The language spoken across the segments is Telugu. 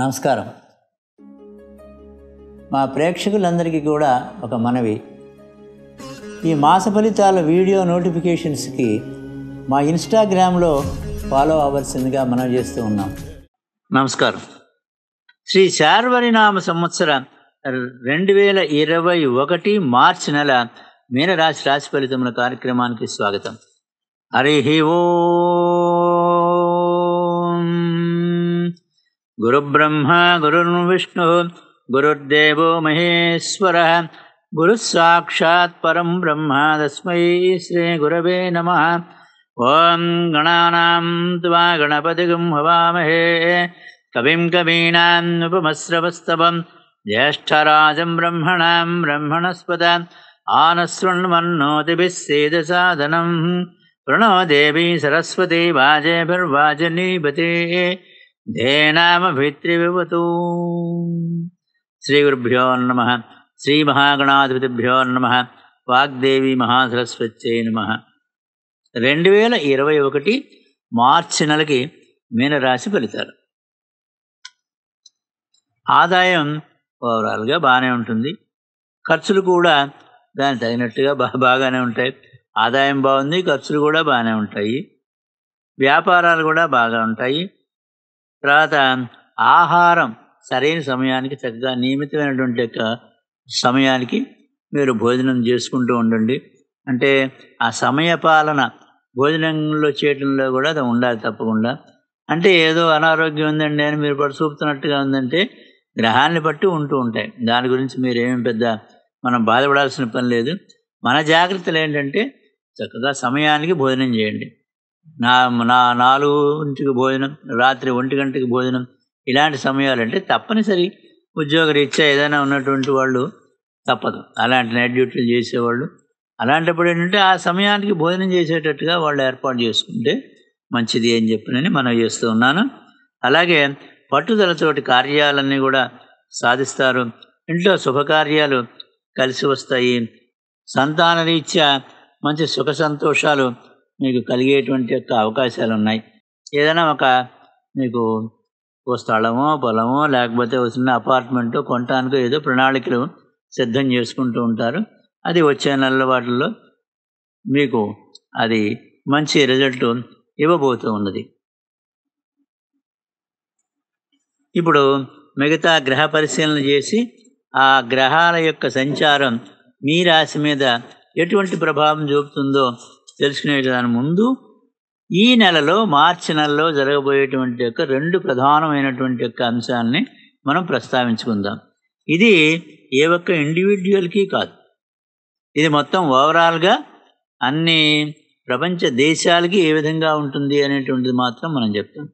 నమస్కారం మా ప్రేక్షకులందరికీ కూడా ఒక మనవి ఈ మాస ఫలితాల వీడియో నోటిఫికేషన్స్కి మా ఇన్స్టాగ్రామ్లో ఫాలో అవ్వాల్సిందిగా మనం చేస్తూ ఉన్నాం నమస్కారం శ్రీ శార్వరినామ సంవత్సరం రెండు వేల ఇరవై ఒకటి మార్చి నెల మీనరాశి రాశి ఫలితముల కార్యక్రమానికి స్వాగతం హరి ఓ गुरुब्रह्मा गुरुर्विष्णुः गुरुर्देवो महेश्वरः परं ब्रह्म तस्मै श्रीगुरवे नमः ॐ गणानां त्वा हवामहे कविं कवीनाम् कवीनामुपमस्रवस्तवम् ज्येष्ठराजम् ब्रह्मणाम् ब्रह्मणस्पद आनशृण्वन्नोतिभिः प्रणो देवी सरस्वती वाजेभिर्वाजनीभते ధేనామ ధేనామభిత్రివివతూ శ్రీ గురుభ్యో నమ శ్రీ మహాగణాధిపతిభ్యో నమ వాగ్దేవి మహాసరస్వత్యే నమ రెండు వేల ఇరవై ఒకటి మార్చి నెలకి మీనరాశి ఫలితాలు ఆదాయం ఓవరాల్గా బాగానే ఉంటుంది ఖర్చులు కూడా దాని తగినట్టుగా బాగానే ఉంటాయి ఆదాయం బాగుంది ఖర్చులు కూడా బాగానే ఉంటాయి వ్యాపారాలు కూడా బాగా ఉంటాయి తర్వాత ఆహారం సరైన సమయానికి చక్కగా నియమితమైనటువంటి యొక్క సమయానికి మీరు భోజనం చేసుకుంటూ ఉండండి అంటే ఆ సమయ పాలన భోజనంలో చేయటంలో కూడా అది ఉండాలి తప్పకుండా అంటే ఏదో అనారోగ్యం ఉందండి అని మీరు పడు చూపుతున్నట్టుగా ఉందంటే గ్రహాన్ని బట్టి ఉంటూ ఉంటాయి దాని గురించి మీరు ఏమి పెద్ద మనం బాధపడాల్సిన పని లేదు మన జాగ్రత్తలు ఏంటంటే చక్కగా సమయానికి భోజనం చేయండి నా నా నాలుగు ఇంటికి భోజనం రాత్రి ఒంటి గంటకి భోజనం ఇలాంటి సమయాలంటే తప్పనిసరి ఉద్యోగరీత్యా ఏదైనా ఉన్నటువంటి వాళ్ళు తప్పదు అలాంటి నైట్ డ్యూటీలు చేసేవాళ్ళు అలాంటప్పుడు ఏంటంటే ఆ సమయానికి భోజనం చేసేటట్టుగా వాళ్ళు ఏర్పాటు చేసుకుంటే మంచిది అని చెప్పినని మనం చేస్తూ ఉన్నాను అలాగే పట్టుదలతోటి కార్యాలన్నీ కూడా సాధిస్తారు ఇంట్లో శుభకార్యాలు కలిసి వస్తాయి సంతాన రీత్యా మంచి సుఖ సంతోషాలు మీకు కలిగేటువంటి యొక్క అవకాశాలు ఉన్నాయి ఏదైనా ఒక మీకు ఓ స్థలమో పొలమో లేకపోతే చిన్న అపార్ట్మెంట్ కొనటానికి ఏదో ప్రణాళికలు సిద్ధం చేసుకుంటూ ఉంటారు అది వచ్చే నెలల వాటిల్లో మీకు అది మంచి రిజల్ట్ ఇవ్వబోతూ ఉన్నది ఇప్పుడు మిగతా గ్రహ పరిశీలన చేసి ఆ గ్రహాల యొక్క సంచారం మీ రాశి మీద ఎటువంటి ప్రభావం చూపుతుందో తెలుసుకునే దాని ముందు ఈ నెలలో మార్చి నెలలో జరగబోయేటువంటి యొక్క రెండు ప్రధానమైనటువంటి యొక్క అంశాలని మనం ప్రస్తావించుకుందాం ఇది ఏ ఒక్క ఇండివిజువల్కి కాదు ఇది మొత్తం ఓవరాల్గా అన్ని ప్రపంచ దేశాలకి ఏ విధంగా ఉంటుంది అనేటువంటిది మాత్రం మనం చెప్తాం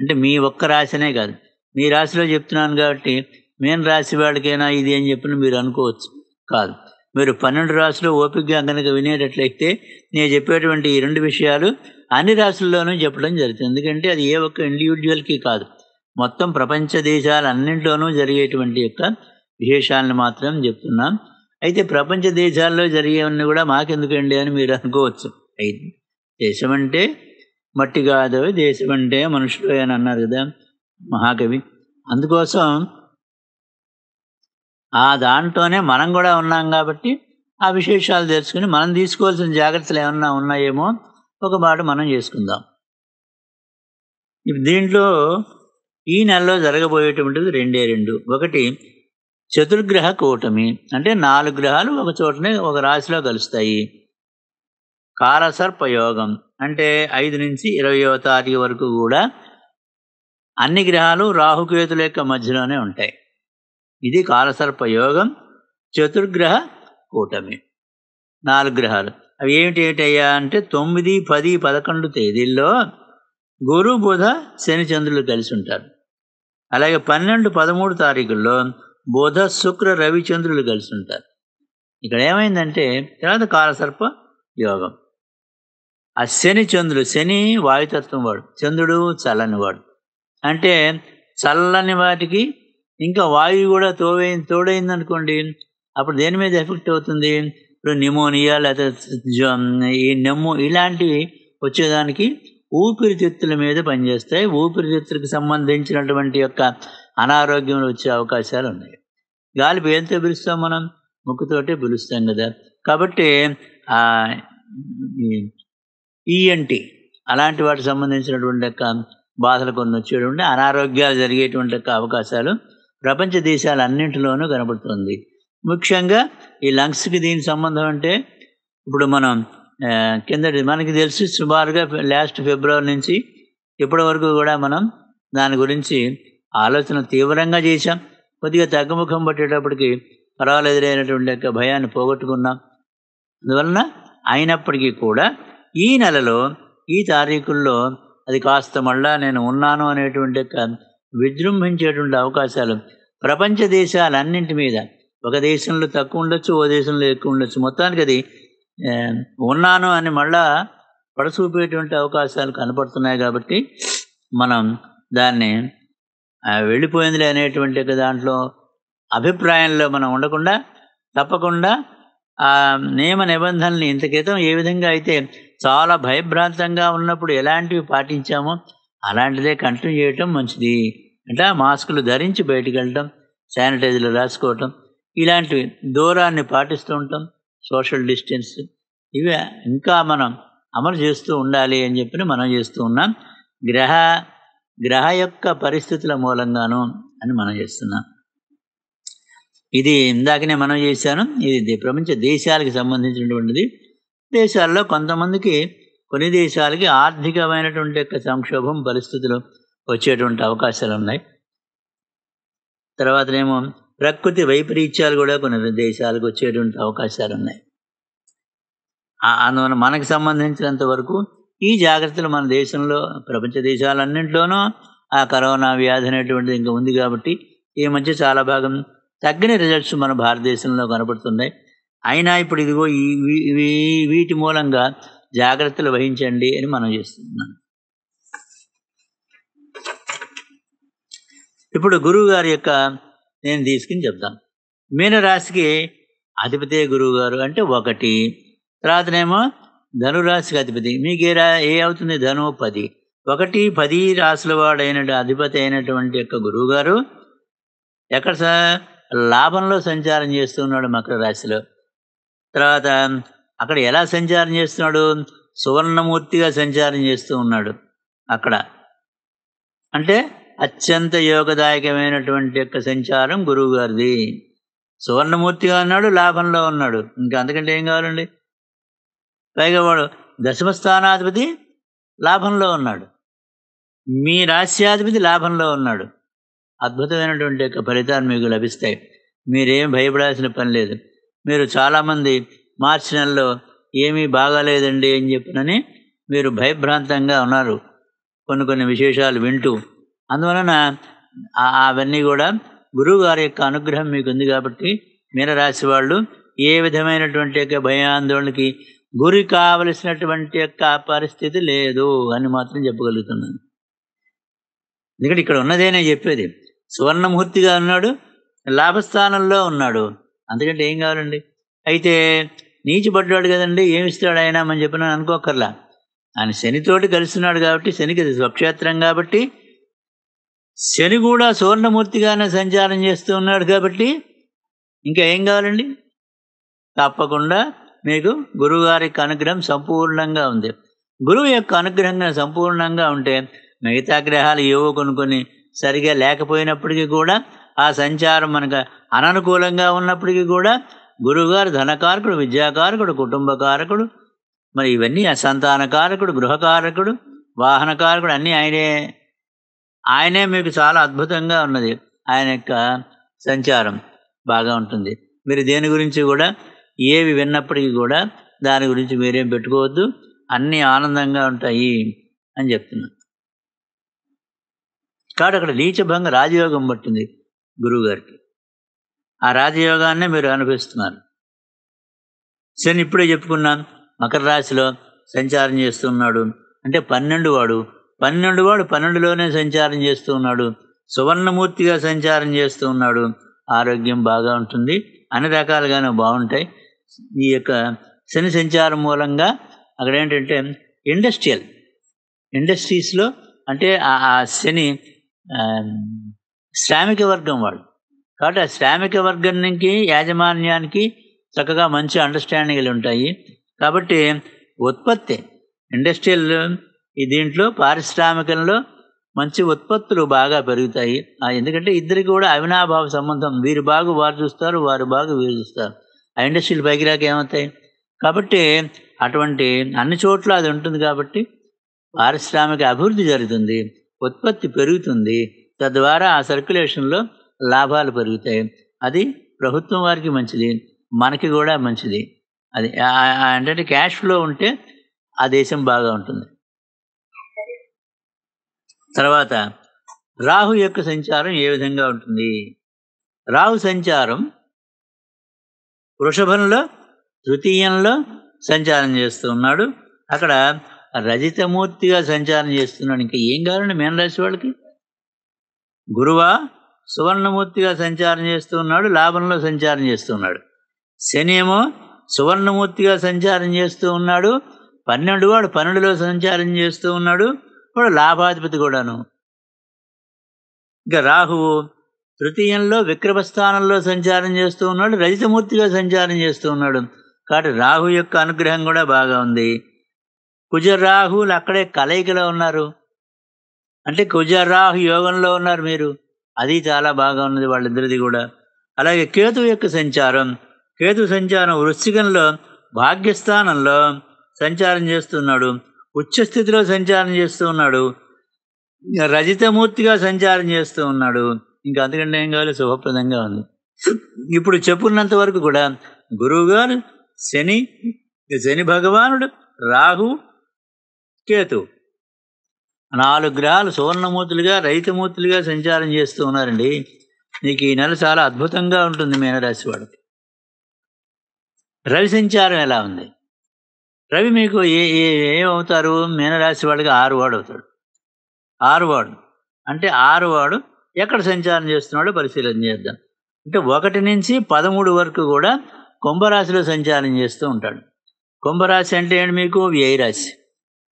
అంటే మీ ఒక్క రాశినే కాదు మీ రాశిలో చెప్తున్నాను కాబట్టి మేము రాశి వాళ్ళకైనా ఇది అని చెప్పిన మీరు అనుకోవచ్చు కాదు మీరు పన్నెండు రాసులు ఓపికగా కనుక వినేటట్లయితే నేను చెప్పేటువంటి ఈ రెండు విషయాలు అన్ని రాసుల్లోనూ చెప్పడం జరుగుతుంది ఎందుకంటే అది ఏ ఒక్క ఇండివిజువల్కి కాదు మొత్తం ప్రపంచ దేశాలన్నింటిలోనూ జరిగేటువంటి యొక్క విశేషాలను మాత్రం చెప్తున్నాం అయితే ప్రపంచ దేశాల్లో జరిగేవన్నీ కూడా మాకెందుకండి అని మీరు అనుకోవచ్చు అయితే దేశం అంటే మట్టి కాదు దేశం అంటే మనుషులు అని అన్నారు కదా మహాకవి అందుకోసం ఆ దాంట్లోనే మనం కూడా ఉన్నాం కాబట్టి ఆ విశేషాలు తెలుసుకుని మనం తీసుకోవాల్సిన జాగ్రత్తలు ఏమన్నా ఉన్నాయేమో ఒక మాట మనం చేసుకుందాం దీంట్లో ఈ నెలలో జరగబోయేటువంటిది రెండే రెండు ఒకటి చతుర్గ్రహ కూటమి అంటే నాలుగు గ్రహాలు ఒక చోటనే ఒక రాశిలో కలుస్తాయి కాలసర్పయోగం అంటే ఐదు నుంచి ఇరవయో తారీఖు వరకు కూడా అన్ని గ్రహాలు రాహుకేతుల యొక్క మధ్యలోనే ఉంటాయి ఇది కాలసర్పయోగం చతుర్గ్రహ కూటమి నాలుగు గ్రహాలు అవి ఏమిటి ఏమిటయ్యా అంటే తొమ్మిది పది పదకొండు తేదీల్లో గురు బుధ శని చంద్రులు కలిసి ఉంటారు అలాగే పన్నెండు పదమూడు తారీఖుల్లో బుధ శుక్ర రవిచంద్రులు కలిసి ఉంటారు ఇక్కడ ఏమైందంటే తర్వాత కాలసర్ప యోగం ఆ శని చంద్రుడు శని వాయుతత్వం వాడు చంద్రుడు చల్లని వాడు అంటే చల్లని వాటికి ఇంకా వాయువు కూడా తోవైంది తోడైంది అనుకోండి అప్పుడు దేని మీద ఎఫెక్ట్ అవుతుంది ఇప్పుడు నిమోనియా లేకపోతే ఈ నెమ్ము ఇలాంటివి వచ్చేదానికి ఊపిరితిత్తుల మీద పనిచేస్తాయి ఊపిరితిత్తులకు సంబంధించినటువంటి యొక్క అనారోగ్యం వచ్చే అవకాశాలు ఉన్నాయి గాలి ఏంతో పిలుస్తాం మనం ముక్కుతోటే పిలుస్తాం కదా కాబట్టి ఈఎన్టి e అలాంటి వాటికి సంబంధించినటువంటి యొక్క బాధలు కొన్ని వచ్చేటువంటి అనారోగ్యాలు జరిగేటువంటి అవకాశాలు ప్రపంచ దేశాలన్నింటిలోనూ కనబడుతుంది ముఖ్యంగా ఈ లంగ్స్కి దీని సంబంధం అంటే ఇప్పుడు మనం కిందటి మనకి తెలిసి సుమారుగా లాస్ట్ ఫిబ్రవరి నుంచి ఇప్పటి వరకు కూడా మనం దాని గురించి ఆలోచన తీవ్రంగా చేశాం కొద్దిగా తగ్గుముఖం పట్టేటప్పటికి పర్వాలేదు యొక్క భయాన్ని పోగొట్టుకున్నాం అందువలన అయినప్పటికీ కూడా ఈ నెలలో ఈ తారీఖుల్లో అది కాస్త మళ్ళా నేను ఉన్నాను అనేటువంటి యొక్క విజృంభించేటువంటి అవకాశాలు ప్రపంచ దేశాలన్నింటి మీద ఒక దేశంలో తక్కువ ఉండొచ్చు ఓ దేశంలో ఎక్కువ ఉండొచ్చు మొత్తానికి అది ఉన్నాను అని మళ్ళా పడసూపేటువంటి అవకాశాలు కనపడుతున్నాయి కాబట్టి మనం దాన్ని వెళ్ళిపోయిందిలే అనేటువంటి దాంట్లో అభిప్రాయంలో మనం ఉండకుండా తప్పకుండా ఆ నియమ నిబంధనలు ఇంత క్రితం ఏ విధంగా అయితే చాలా భయభ్రాంతంగా ఉన్నప్పుడు ఎలాంటివి పాటించామో అలాంటిదే కంటిన్యూ చేయటం మంచిది అంటే మాస్కులు ధరించి బయటికి వెళ్ళటం శానిటైజర్లు రాసుకోవటం ఇలాంటివి దూరాన్ని పాటిస్తూ ఉంటాం సోషల్ డిస్టెన్స్ ఇవి ఇంకా మనం అమలు చేస్తూ ఉండాలి అని చెప్పి మనం చేస్తూ ఉన్నాం గ్రహ గ్రహ యొక్క పరిస్థితుల మూలంగాను అని మనం చేస్తున్నాం ఇది ఇందాకనే మనం చేశాను ఇది ప్రపంచ దేశాలకు సంబంధించినటువంటిది దేశాల్లో కొంతమందికి కొన్ని దేశాలకి ఆర్థికమైనటువంటి యొక్క సంక్షోభం పరిస్థితులు వచ్చేటువంటి అవకాశాలు ఉన్నాయి తర్వాతనేమో ప్రకృతి వైపరీత్యాలు కూడా కొన్ని దేశాలకు వచ్చేటువంటి అవకాశాలు ఉన్నాయి అందువల్ల మనకు సంబంధించినంత వరకు ఈ జాగ్రత్తలు మన దేశంలో ప్రపంచ దేశాలన్నింటిలోనూ ఆ కరోనా వ్యాధి అనేటువంటిది ఇంకా ఉంది కాబట్టి ఈ మధ్య చాలా భాగం తగ్గిన రిజల్ట్స్ మన భారతదేశంలో కనపడుతున్నాయి అయినా ఇప్పుడు ఇదిగో ఈ వీటి మూలంగా జాగ్రత్తలు వహించండి అని మనం చేస్తున్నాం ఇప్పుడు గురువు గారి యొక్క నేను తీసుకుని చెప్తాను మీనరాశికి అధిపతి గురువు గారు అంటే ఒకటి తర్వాతనేమో ధనురాశికి అధిపతి మీకు ఏ రా ఏ అవుతుంది ధను పది ఒకటి పది రాశుల వాడైన అధిపతి అయినటువంటి యొక్క గురువు గారు ఎక్కడ లాభంలో సంచారం చేస్తున్నాడు మకర రాశిలో తర్వాత అక్కడ ఎలా సంచారం చేస్తున్నాడు సువర్ణమూర్తిగా సంచారం చేస్తూ ఉన్నాడు అక్కడ అంటే అత్యంత యోగదాయకమైనటువంటి యొక్క సంచారం గురువు గారిది సువర్ణమూర్తిగా ఉన్నాడు లాభంలో ఉన్నాడు ఇంకా అందుకంటే ఏం కావాలండి పైగా వాడు దశమస్థానాధిపతి లాభంలో ఉన్నాడు మీ రాశ్యాధిపతి లాభంలో ఉన్నాడు అద్భుతమైనటువంటి యొక్క ఫలితాలు మీకు లభిస్తాయి మీరేం భయపడాల్సిన పని లేదు మీరు చాలామంది మార్చి నెలలో ఏమీ బాగాలేదండి అని చెప్పినని మీరు భయభ్రాంతంగా ఉన్నారు కొన్ని కొన్ని విశేషాలు వింటూ అందువలన అవన్నీ కూడా గురువుగారి యొక్క అనుగ్రహం మీకు ఉంది కాబట్టి మీనరాశి వాళ్ళు ఏ విధమైనటువంటి యొక్క భయాందోళనకి గురి కావలసినటువంటి యొక్క పరిస్థితి లేదు అని మాత్రం చెప్పగలుగుతున్నాను ఎందుకంటే ఇక్కడ ఉన్నదే నేను చెప్పేది సువర్ణమూర్తిగా ఉన్నాడు లాభస్థానంలో ఉన్నాడు అందుకంటే ఏం కావాలండి అయితే నీచిపడ్డాడు కదండి ఏమిస్తాడు ఆయన అని చెప్పిన అనుకోకర్లా ఆయన శనితోటి కలుస్తున్నాడు కాబట్టి శనికి స్వక్షేత్రం కాబట్టి శని కూడా సువర్ణమూర్తిగానే సంచారం చేస్తూ ఉన్నాడు కాబట్టి ఇంకా ఏం కావాలండి తప్పకుండా మీకు గురువుగారికి అనుగ్రహం సంపూర్ణంగా ఉంది గురువు యొక్క అనుగ్రహంగా సంపూర్ణంగా ఉంటే మిగతా గ్రహాలు ఏవో కొనుక్కొని సరిగా లేకపోయినప్పటికీ కూడా ఆ సంచారం మనకు అననుకూలంగా ఉన్నప్పటికీ కూడా గురువుగారు ధనకారకుడు విద్యాకారకుడు కుటుంబకారకుడు మరి ఇవన్నీ కారకుడు గృహకారకుడు వాహనకారకుడు అన్నీ ఆయనే ఆయనే మీకు చాలా అద్భుతంగా ఉన్నది ఆయన యొక్క సంచారం బాగా ఉంటుంది మీరు దేని గురించి కూడా ఏవి విన్నప్పటికీ కూడా దాని గురించి మీరేం పెట్టుకోవద్దు అన్నీ ఆనందంగా ఉంటాయి అని చెప్తున్నాను కాబట్టి అక్కడ నీచభంగ రాజయోగం పట్టింది గురువుగారికి ఆ రాజయోగాన్నే మీరు అనుభవిస్తున్నారు శని ఇప్పుడే చెప్పుకున్నాం మకర రాశిలో సంచారం చేస్తున్నాడు అంటే పన్నెండు వాడు పన్నెండు వాడు పన్నెండులోనే సంచారం చేస్తూ ఉన్నాడు సువర్ణమూర్తిగా సంచారం చేస్తూ ఉన్నాడు ఆరోగ్యం బాగా ఉంటుంది అన్ని రకాలుగానే బాగుంటాయి ఈ యొక్క శని సంచారం మూలంగా అక్కడ ఏంటంటే ఇండస్ట్రియల్ ఇండస్ట్రీస్లో అంటే ఆ శని శ్రామిక వర్గం వాడు కాబట్టి ఆ శ్రామిక వర్గానికి యాజమాన్యానికి చక్కగా మంచి అండర్స్టాండింగ్లు ఉంటాయి కాబట్టి ఉత్పత్తి ఇండస్ట్రియల్ ఈ దీంట్లో పారిశ్రామికంలో మంచి ఉత్పత్తులు బాగా పెరుగుతాయి ఎందుకంటే ఇద్దరికి కూడా అవినాభావ సంబంధం వీరు బాగు వారు చూస్తారు వారు బాగు వీరు చూస్తారు ఆ పైకి రాక ఏమవుతాయి కాబట్టి అటువంటి అన్ని చోట్ల అది ఉంటుంది కాబట్టి పారిశ్రామిక అభివృద్ధి జరుగుతుంది ఉత్పత్తి పెరుగుతుంది తద్వారా ఆ సర్క్యులేషన్లో లాభాలు పెరుగుతాయి అది ప్రభుత్వం వారికి మంచిది మనకి కూడా మంచిది అది అంటే క్యాష్ ఫ్లో ఉంటే ఆ దేశం బాగా ఉంటుంది తర్వాత రాహు యొక్క సంచారం ఏ విధంగా ఉంటుంది రాహు సంచారం వృషభంలో తృతీయంలో సంచారం చేస్తూ ఉన్నాడు అక్కడ రజితమూర్తిగా సంచారం చేస్తున్నాడు ఇంకా ఏం కావాలండి మేనరాశి వాళ్ళకి గురువా సువర్ణమూర్తిగా సంచారం చేస్తూ ఉన్నాడు లాభంలో సంచారం చేస్తున్నాడు శని ఏమో సువర్ణమూర్తిగా సంచారం చేస్తూ ఉన్నాడు పన్నెండు వాడు పన్నెండులో సంచారం చేస్తూ ఉన్నాడు వాడు లాభాధిపతి కూడాను ఇంకా రాహువు తృతీయంలో విక్రమస్థానంలో సంచారం చేస్తూ ఉన్నాడు రజితమూర్తిగా సంచారం చేస్తూ ఉన్నాడు కాబట్టి రాహు యొక్క అనుగ్రహం కూడా బాగా ఉంది కుజ రాహువులు అక్కడే కలయికలో ఉన్నారు అంటే కుజరాహు యోగంలో ఉన్నారు మీరు అది చాలా బాగా ఉన్నది వాళ్ళిద్దరిది కూడా అలాగే కేతు యొక్క సంచారం కేతు సంచారం వృశ్చికంలో భాగ్యస్థానంలో సంచారం చేస్తున్నాడు ఉచ్చస్థితిలో సంచారం చేస్తూ ఉన్నాడు రజితమూర్తిగా సంచారం చేస్తూ ఉన్నాడు ఇంకా అందుకంటే ఏం కావాలి శుభప్రదంగా ఉంది ఇప్పుడు చెప్పున్నంత వరకు కూడా గురువు గారు శని శని భగవానుడు రాహు కేతు నాలుగు గ్రహాలు సువర్ణమూర్తులుగా రైతుమూర్తులుగా సంచారం చేస్తూ ఉన్నారండి నీకు ఈ నెల చాలా అద్భుతంగా ఉంటుంది మీనరాశి వాడికి రవి సంచారం ఎలా ఉంది రవి మీకు ఏ ఏ ఏమవుతారు మీనరాశి వాడికి ఆరు వాడు అవుతాడు ఆరు వాడు అంటే ఆరు వాడు ఎక్కడ సంచారం చేస్తున్నాడో పరిశీలన చేద్దాం అంటే ఒకటి నుంచి పదమూడు వరకు కూడా కుంభరాశిలో సంచారం చేస్తూ ఉంటాడు కుంభరాశి అంటే ఏంటి మీకు వ్యయరాశి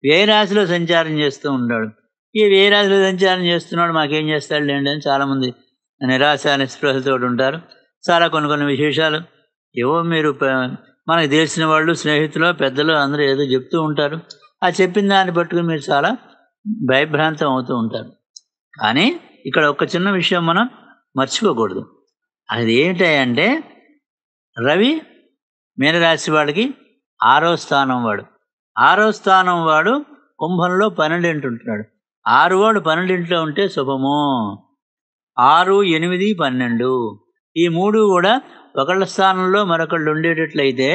వేరాశిలో సంచారం చేస్తూ ఉంటాడు ఈ వేరాశిలో సంచారం చేస్తున్నాడు మాకేం చేస్తాడు లేండి అని చాలామంది నిరాశ నిస్పృహలతో ఉంటారు చాలా కొన్ని కొన్ని విశేషాలు ఏవో మీరు మనకు తెలిసిన వాళ్ళు స్నేహితులు పెద్దలు అందరూ ఏదో చెప్తూ ఉంటారు ఆ చెప్పిన దాన్ని పట్టుకుని మీరు చాలా భయభ్రాంతం అవుతూ ఉంటారు కానీ ఇక్కడ ఒక చిన్న విషయం మనం మర్చిపోకూడదు అది ఏమిటంటే రవి మీనరాశి వాడికి ఆరో స్థానం వాడు ఆరో స్థానం వాడు కుంభంలో పన్నెండింటుంటున్నాడు ఆరు వాడు పన్నెండింట్లో ఉంటే శుభము ఆరు ఎనిమిది పన్నెండు ఈ మూడు కూడా ఒకళ్ళ స్థానంలో మరొకళ్ళు ఉండేటట్లయితే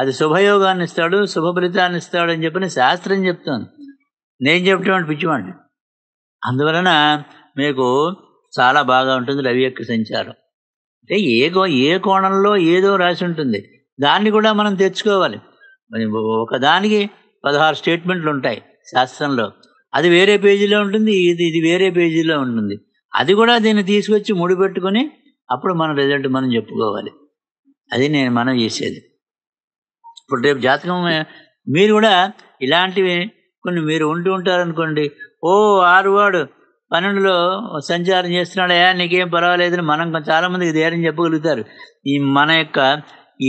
అది శుభయోగాన్ని ఇస్తాడు శుభ ఫలితాన్ని ఇస్తాడు అని చెప్పిన శాస్త్రం చెప్తాను నేను చెప్పేవాడు పిచ్చివాడిని అందువలన మీకు చాలా బాగా ఉంటుంది రవి యొక్క సంచారం అంటే ఏ ఏ కోణంలో ఏదో రాసి ఉంటుంది దాన్ని కూడా మనం తెచ్చుకోవాలి మరి ఒకదానికి పదహారు స్టేట్మెంట్లు ఉంటాయి శాస్త్రంలో అది వేరే పేజీలో ఉంటుంది ఇది ఇది వేరే పేజీలో ఉంటుంది అది కూడా దీన్ని తీసుకొచ్చి ముడిపెట్టుకొని అప్పుడు మన రిజల్ట్ మనం చెప్పుకోవాలి అది నేను మనం చేసేది ఇప్పుడు రేపు జాతకం మీరు కూడా ఇలాంటివి కొన్ని మీరు ఉంటూ ఉంటారనుకోండి ఓ ఆరువాడు పన్నెండులో సంచారం చేస్తున్నాడయా నీకేం పర్వాలేదని మనం చాలామందికి ధైర్యం చెప్పగలుగుతారు ఈ మన యొక్క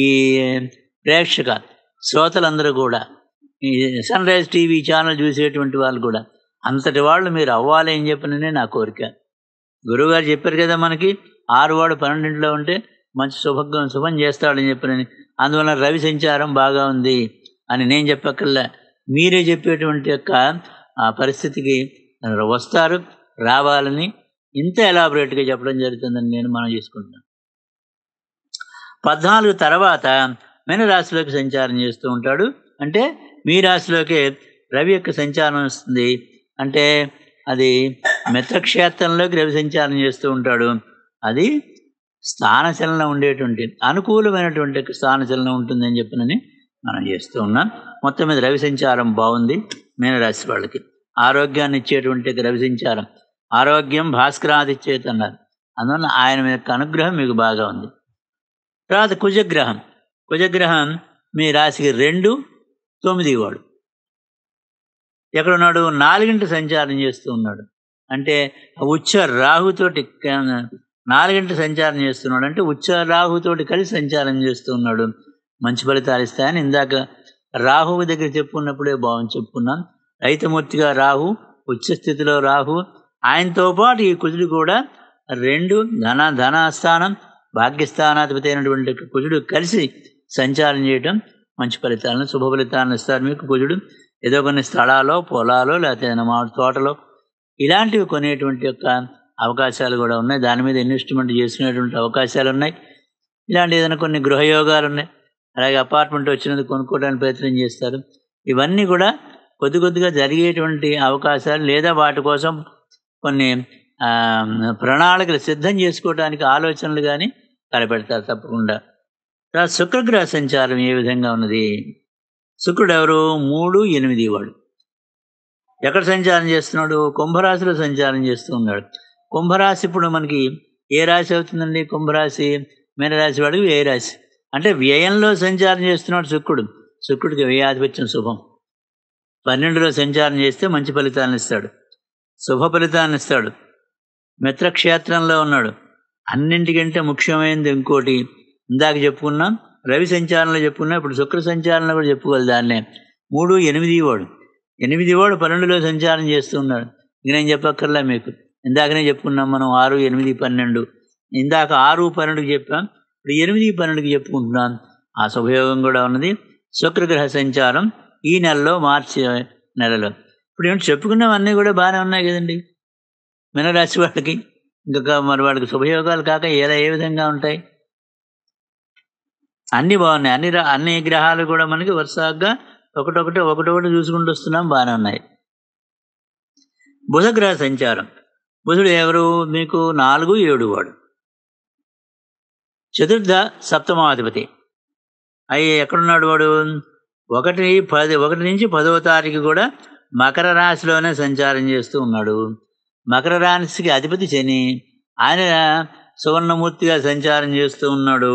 ఈ ప్రేక్షక శ్రోతలందరూ కూడా ఈ సన్ రైజ్ టీవీ ఛానల్ చూసేటువంటి వాళ్ళు కూడా అంతటి వాళ్ళు మీరు అవ్వాలి అని చెప్పిననే నా కోరిక గురువుగారు చెప్పారు కదా మనకి ఆరువాడు పన్నెండింటిలో ఉంటే మంచి శుభం శుభం చేస్తాడని చెప్పినని అందువల్ల రవి సంచారం బాగా ఉంది అని నేను చెప్పక్కల్లా మీరే చెప్పేటువంటి యొక్క ఆ పరిస్థితికి వస్తారు రావాలని ఇంత ఎలాబరేట్గా చెప్పడం జరుగుతుందని నేను మనం చేసుకుంటున్నాను పద్నాలుగు తర్వాత మీన రాశిలోకి సంచారం చేస్తూ ఉంటాడు అంటే మీ రాశిలోకి రవి యొక్క సంచారం వస్తుంది అంటే అది మిత్రక్షేత్రంలోకి రవి సంచారం చేస్తూ ఉంటాడు అది స్థానచలనం ఉండేటువంటి అనుకూలమైనటువంటి స్థానచలనం ఉంటుందని చెప్పినని మనం చేస్తూ ఉన్నాం మొత్తం మీద రవి సంచారం బాగుంది మీనరాశి వాళ్ళకి ఆరోగ్యాన్ని ఇచ్చేటువంటి రవి సంచారం ఆరోగ్యం భాస్కరాది ఇచ్చేది అన్నారు అందువల్ల ఆయన యొక్క అనుగ్రహం మీకు బాగా ఉంది తర్వాత కుజగ్రహం కుజగ్రహం మీ రాశికి రెండు తొమ్మిది వాడు ఎక్కడున్నాడు నాలుగింటి సంచారం చేస్తూ ఉన్నాడు అంటే ఉచ్చ రాహుతోటి నాలుగింటి సంచారం చేస్తున్నాడు అంటే ఉచ్చ రాహుతోటి కలిసి సంచారం చేస్తూ ఉన్నాడు మంచి ఫలితాలు ఇస్తాయని ఇందాక రాహువు దగ్గర చెప్పుకున్నప్పుడే భావం చెప్పుకున్నాను రైతమూర్తిగా రాహు ఉచ్చ స్థితిలో రాహు ఆయనతో పాటు ఈ కుజుడు కూడా రెండు ధన ధనాస్థానం భాగ్యస్థానాధిపతి అయినటువంటి కుజుడు కలిసి సంచారం చేయటం మంచి ఫలితాలను శుభ ఫలితాలను ఇస్తారు మీకు కుజుడు ఏదో కొన్ని స్థలాల్లో పొలాలు లేకపోతే మామిడి తోటలో ఇలాంటివి కొనేటువంటి యొక్క అవకాశాలు కూడా ఉన్నాయి దాని మీద ఇన్వెస్ట్మెంట్ చేసుకునేటువంటి అవకాశాలు ఉన్నాయి ఇలాంటి ఏదైనా కొన్ని గృహయోగాలు ఉన్నాయి అలాగే అపార్ట్మెంట్ వచ్చినది కొనుక్కోవడానికి ప్రయత్నం చేస్తారు ఇవన్నీ కూడా కొద్ది కొద్దిగా జరిగేటువంటి అవకాశాలు లేదా వాటి కోసం కొన్ని ప్రణాళికలు సిద్ధం చేసుకోవడానికి ఆలోచనలు కానీ తలపెడతారు తప్పకుండా ఆ శుక్రగ్రహ సంచారం ఏ విధంగా ఉన్నది శుక్రుడు ఎవరు మూడు ఎనిమిది వాడు ఎక్కడ సంచారం చేస్తున్నాడు కుంభరాశిలో సంచారం చేస్తూ ఉన్నాడు కుంభరాశి ఇప్పుడు మనకి ఏ రాశి అవుతుందండి కుంభరాశి మీనరాశి వాడికి వ్యయ రాశి అంటే వ్యయంలో సంచారం చేస్తున్నాడు శుక్రుడు శుక్రుడికి వ్యయాధిపత్యం శుభం పన్నెండులో సంచారం చేస్తే మంచి ఫలితాన్ని ఇస్తాడు శుభ ఫలితాన్ని ఇస్తాడు మిత్రక్షేత్రంలో ఉన్నాడు అన్నింటికంటే ముఖ్యమైనది ఇంకోటి ఇందాక చెప్పుకున్నాం రవి సంచారంలో చెప్పుకున్నాం ఇప్పుడు శుక్ర సంచారంలో కూడా చెప్పుకోవాలి దాన్నే మూడు ఎనిమిది వాడు ఎనిమిది వాడు పన్నెండులో సంచారం చేస్తున్నాడు ఇక నేను చెప్పక్కర్లా మీకు ఇందాకనే చెప్పుకున్నాం మనం ఆరు ఎనిమిది పన్నెండు ఇందాక ఆరు పన్నెండుకి చెప్పాం ఇప్పుడు ఎనిమిది పన్నెండుకి చెప్పుకుంటున్నాం ఆ శుభయోగం కూడా ఉన్నది శుక్రగ్రహ సంచారం ఈ నెలలో మార్చి నెలలో ఇప్పుడు ఏమిటి చెప్పుకున్నవన్నీ కూడా బాగానే ఉన్నాయి కదండి మినరాశి వాళ్ళకి ఇంకొక మరి వాళ్ళకి శుభయోగాలు కాక ఏలా ఏ విధంగా ఉంటాయి అన్ని బాగున్నాయి అన్ని అన్ని గ్రహాలు కూడా మనకి వరుసగా ఒకటొకటి ఒకటొకటి చూసుకుంటూ వస్తున్నాం బాగానే ఉన్నాయి బుధగ్రహ సంచారం బుధుడు ఎవరు మీకు నాలుగు ఏడు వాడు చతుర్థ సప్తమాధిపతి అయ్యి ఎక్కడున్నాడు వాడు ఒకటి పది ఒకటి నుంచి పదవ తారీఖు కూడా మకర రాశిలోనే సంచారం చేస్తూ ఉన్నాడు మకర రాశికి అధిపతి శని ఆయన సువర్ణమూర్తిగా సంచారం చేస్తూ ఉన్నాడు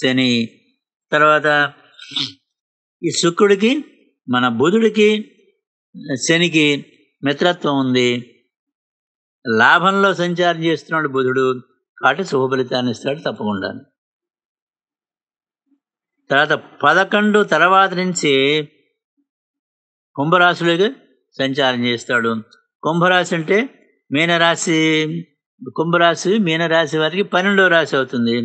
శని తర్వాత ఈ శుక్రుడికి మన బుధుడికి శనికి మిత్రత్వం ఉంది లాభంలో సంచారం చేస్తున్నాడు బుధుడు కాబట్టి శుభ ఫలితాన్ని ఇస్తాడు తప్పకుండా తర్వాత పదకొండు తర్వాత నుంచి కుంభరాశులకి సంచారం చేస్తాడు కుంభరాశి అంటే మీనరాశి కుంభరాశి మీనరాశి వారికి పన్నెండో రాశి అవుతుంది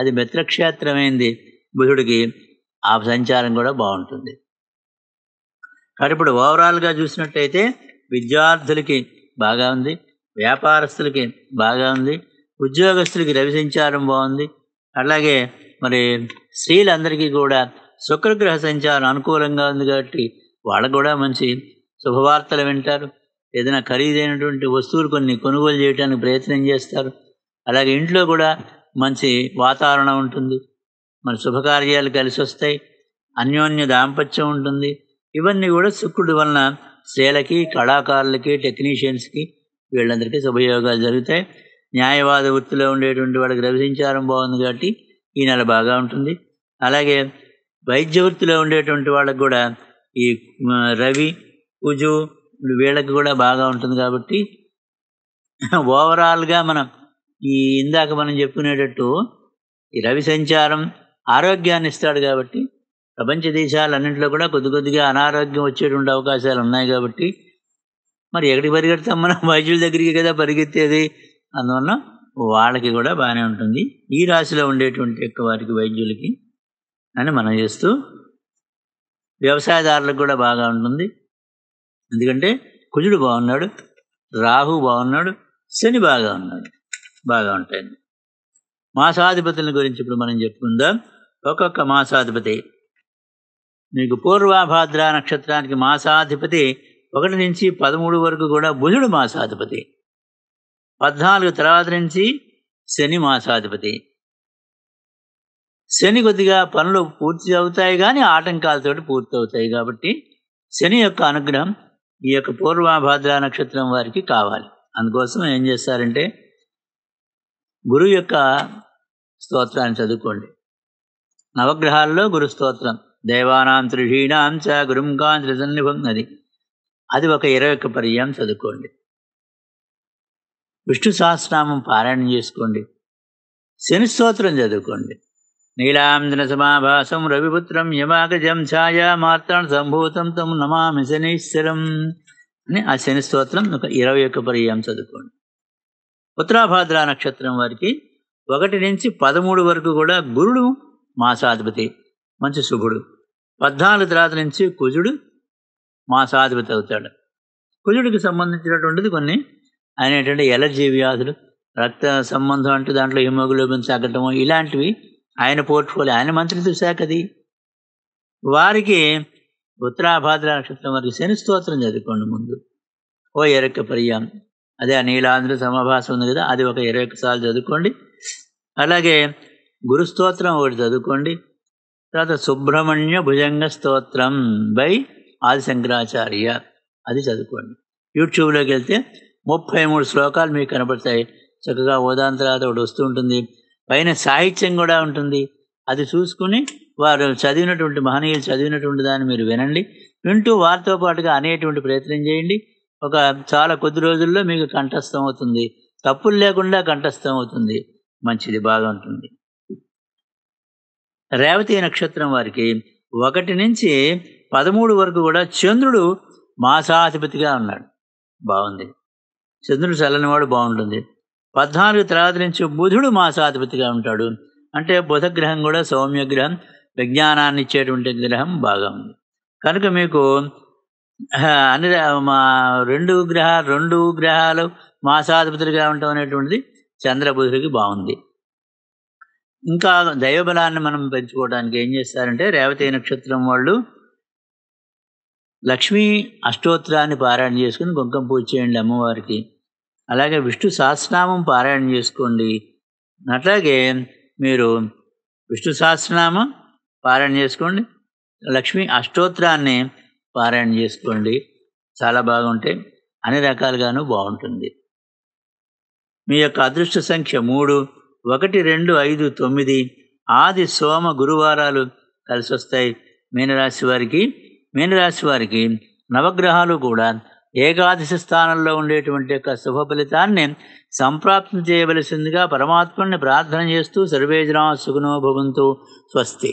అది మిత్రక్షేత్రమైంది బుధుడికి ఆ సంచారం కూడా బాగుంటుంది కాబట్టి ఇప్పుడు ఓవరాల్గా చూసినట్టయితే విద్యార్థులకి బాగా ఉంది వ్యాపారస్తులకి బాగా ఉంది ఉద్యోగస్తులకి రవి సంచారం బాగుంది అలాగే మరి స్త్రీలందరికీ కూడా శుక్రగ్రహ సంచారం అనుకూలంగా ఉంది కాబట్టి వాళ్ళకు కూడా మంచి శుభవార్తలు వింటారు ఏదైనా ఖరీదైనటువంటి వస్తువులు కొన్ని కొనుగోలు చేయడానికి ప్రయత్నం చేస్తారు అలాగే ఇంట్లో కూడా మంచి వాతావరణం ఉంటుంది మన శుభకార్యాలు కలిసి వస్తాయి అన్యోన్య దాంపత్యం ఉంటుంది ఇవన్నీ కూడా శుక్రుడి వలన శ్రీలకి కళాకారులకి టెక్నీషియన్స్కి వీళ్ళందరికీ శుభయోగాలు జరుగుతాయి న్యాయవాద వృత్తిలో ఉండేటువంటి వాళ్ళకి రవిసంచారం బాగుంది కాబట్టి ఈ నెల బాగా ఉంటుంది అలాగే వైద్య వృత్తిలో ఉండేటువంటి వాళ్ళకు కూడా ఈ రవి కుజు వీళ్ళకి కూడా బాగా ఉంటుంది కాబట్టి ఓవరాల్గా మనం ఈ ఇందాక మనం చెప్పుకునేటట్టు ఈ రవి సంచారం ఆరోగ్యాన్ని ఇస్తాడు కాబట్టి ప్రపంచ దేశాలన్నింటిలో కూడా కొద్ది కొద్దిగా అనారోగ్యం వచ్చేటువంటి అవకాశాలు ఉన్నాయి కాబట్టి మరి ఎక్కడికి పరిగెడతాం మనం వైద్యుల దగ్గరికి కదా పరిగెత్తేది అందువల్ల వాళ్ళకి కూడా బాగానే ఉంటుంది ఈ రాశిలో ఉండేటువంటి యొక్క వారికి వైద్యులకి అని మనం చేస్తూ వ్యవసాయదారులకు కూడా బాగా ఉంటుంది ఎందుకంటే కుజుడు బాగున్నాడు రాహు బాగున్నాడు శని బాగా ఉన్నాడు బాగా ఉంటాయి మాసాధిపతుల గురించి ఇప్పుడు మనం చెప్పుకుందాం ఒక్కొక్క మాసాధిపతి మీకు పూర్వభాద్ర నక్షత్రానికి మాసాధిపతి ఒకటి నుంచి పదమూడు వరకు కూడా బుధుడు మాసాధిపతి పద్నాలుగు తర్వాత నుంచి శని మాసాధిపతి శని కొద్దిగా పనులు పూర్తి అవుతాయి కానీ ఆటంకాలతోటి అవుతాయి కాబట్టి శని యొక్క అనుగ్రహం ఈ యొక్క పూర్వభాద్ర నక్షత్రం వారికి కావాలి అందుకోసం ఏం చేస్తారంటే గురువు యొక్క స్తోత్రాన్ని చదువుకోండి నవగ్రహాల్లో గురుస్తోత్రం దేవానాం త్రిషీణాం చ గురుంకాం త్రిసన్నిభం అది అది ఒక ఇరవై ఒక్క పర్యాయం చదువుకోండి విష్ణు సహస్రనామం పారాయణం చేసుకోండి శని స్తోత్రం చదువుకోండి నీలాంజన సమాభాసం రవిపుత్రం యమాగజం ఛాయా మార్తాణ సంభూతం తమ నమామి శనీశ్వరం అని ఆ శని స్తోత్రం ఒక ఇరవై ఒక్క పర్యాయం చదువుకోండి ఉత్తరాభాద్ర నక్షత్రం వారికి ఒకటి నుంచి పదమూడు వరకు కూడా గురుడు మాసాధిపతి మంచి శుభుడు పద్నాలుగు తర్వాత నుంచి కుజుడు మాసాధిపతి అవుతాడు కుజుడికి సంబంధించినటువంటిది కొన్ని ఆయన ఏంటంటే ఎలర్జీ వ్యాధులు రక్త సంబంధం అంటే దాంట్లో హిమోగ్లోబిన్ సాగటం ఇలాంటివి ఆయన పోర్ట్ఫోలియో ఆయన మంత్రిత్వ శాఖది వారికి ఉత్తరాభాద్ర నక్షత్రం వారికి శని స్తోత్రం చదువుకోండి ముందు ఓ ఎరక్క పర్యాం అదే నీలాంధ్ర సమభాష ఉంది కదా అది ఒక ఇరవై ఒకసారి చదువుకోండి అలాగే గురుస్తోత్రం ఒకటి చదువుకోండి తర్వాత సుబ్రహ్మణ్య భుజంగ స్తోత్రం బై ఆది శంకరాచార్య అది చదువుకోండి యూట్యూబ్లోకి వెళ్తే ముప్పై మూడు శ్లోకాలు మీకు కనపడతాయి చక్కగా ఓదాన తర్వాత ఒకటి వస్తూ ఉంటుంది పైన సాహిత్యం కూడా ఉంటుంది అది చూసుకుని వారు చదివినటువంటి మహనీయులు చదివినటువంటి దాన్ని మీరు వినండి వింటూ వారితో పాటుగా అనేటువంటి ప్రయత్నం చేయండి ఒక చాలా కొద్ది రోజుల్లో మీకు కంఠస్థం అవుతుంది తప్పులు లేకుండా కంఠస్థం అవుతుంది మంచిది బాగా ఉంటుంది రేవతి నక్షత్రం వారికి ఒకటి నుంచి పదమూడు వరకు కూడా చంద్రుడు మాసాధిపతిగా ఉన్నాడు బాగుంది చంద్రుడు చల్లనివాడు బాగుంటుంది పద్నాలుగు తర్వాత నుంచి బుధుడు మాసాధిపతిగా ఉంటాడు అంటే బుధగ్రహం కూడా సౌమ్య గ్రహం విజ్ఞానాన్ని ఇచ్చేటువంటి గ్రహం బాగా ఉంది కనుక మీకు అన్ని మా రెండు గ్రహాలు రెండు గ్రహాలు మాసాధిపతులుగా ఉండటం అనేటువంటిది చంద్రబుధుడికి బాగుంది ఇంకా దైవబలాన్ని మనం పెంచుకోవడానికి ఏం చేస్తారంటే రేవతి నక్షత్రం వాళ్ళు లక్ష్మీ అష్టోత్తరాన్ని పారాయణ చేసుకుని కుంకం పూజ చేయండి అమ్మవారికి అలాగే విష్ణు సహస్రనామం పారాయణ చేసుకోండి అట్లాగే మీరు విష్ణు సహస్రనామం పారాయణ చేసుకోండి లక్ష్మీ అష్టోత్తరాన్ని పారాయణ చేసుకోండి చాలా బాగుంటాయి అన్ని రకాలుగాను బాగుంటుంది మీ యొక్క అదృష్ట సంఖ్య మూడు ఒకటి రెండు ఐదు తొమ్మిది ఆది సోమ గురువారాలు కలిసి వస్తాయి మీనరాశి వారికి మీనరాశి వారికి నవగ్రహాలు కూడా ఏకాదశి స్థానంలో ఉండేటువంటి యొక్క శుభ ఫలితాన్ని సంప్రాప్తం చేయవలసిందిగా పరమాత్మని ప్రార్థన చేస్తూ సర్వేజనా సుగుణో భవంతు స్వస్తి